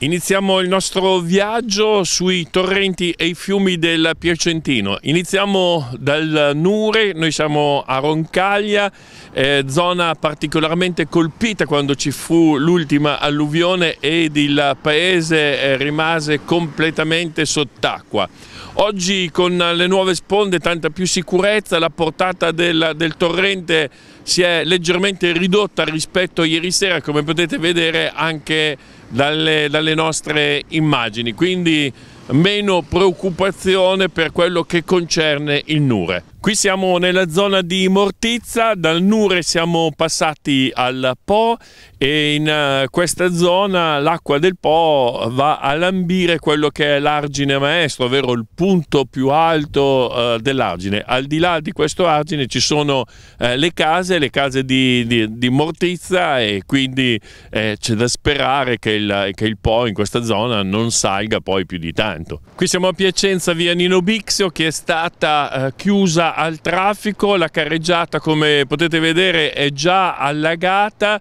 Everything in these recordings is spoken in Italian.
Iniziamo il nostro viaggio sui torrenti e i fiumi del Piacentino. Iniziamo dal Nure, noi siamo a Roncaglia, eh, zona particolarmente colpita quando ci fu l'ultima alluvione ed il paese eh, rimase completamente sott'acqua. Oggi con le nuove sponde tanta più sicurezza, la portata del, del torrente si è leggermente ridotta rispetto a ieri sera, come potete vedere anche dalle, dalle alle nostre immagini. Quindi meno preoccupazione per quello che concerne il Nure. Qui siamo nella zona di Mortizza, dal Nure siamo passati al Po e in eh, questa zona l'acqua del Po va a lambire quello che è l'argine maestro, ovvero il punto più alto eh, dell'argine. Al di là di questo argine ci sono eh, le case, le case di, di, di Mortizza e quindi c'è da sperare che il, che il Po in questa zona non salga poi più di tanto tanto. Qui siamo a Piacenza, via Nino Bixio, che è stata eh, chiusa al traffico, la carreggiata come potete vedere è già allagata,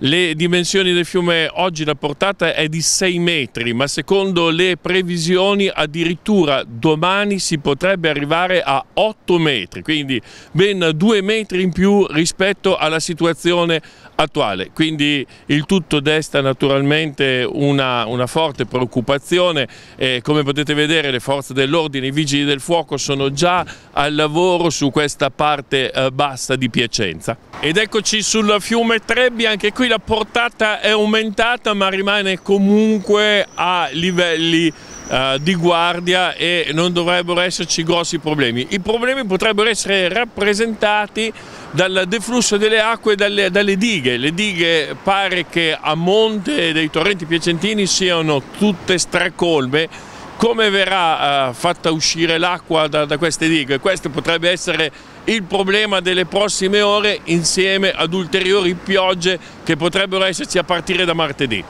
le dimensioni del fiume oggi la portata è di 6 metri, ma secondo le previsioni addirittura domani si potrebbe arrivare a 8 metri, quindi ben 2 metri in più rispetto alla situazione attuale. Quindi il tutto desta naturalmente una, una forte preoccupazione. Eh, come come potete vedere le forze dell'ordine, i vigili del fuoco sono già al lavoro su questa parte eh, bassa di Piacenza. Ed eccoci sul fiume Trebbi, anche qui la portata è aumentata ma rimane comunque a livelli eh, di guardia e non dovrebbero esserci grossi problemi. I problemi potrebbero essere rappresentati dal deflusso delle acque dalle, dalle dighe. Le dighe pare che a monte dei torrenti piacentini siano tutte stracolme come verrà eh, fatta uscire l'acqua da, da, queste dighe. Questo potrebbe essere il problema delle prossime ore insieme ad ulteriori piogge che potrebbero esserci a partire da martedì.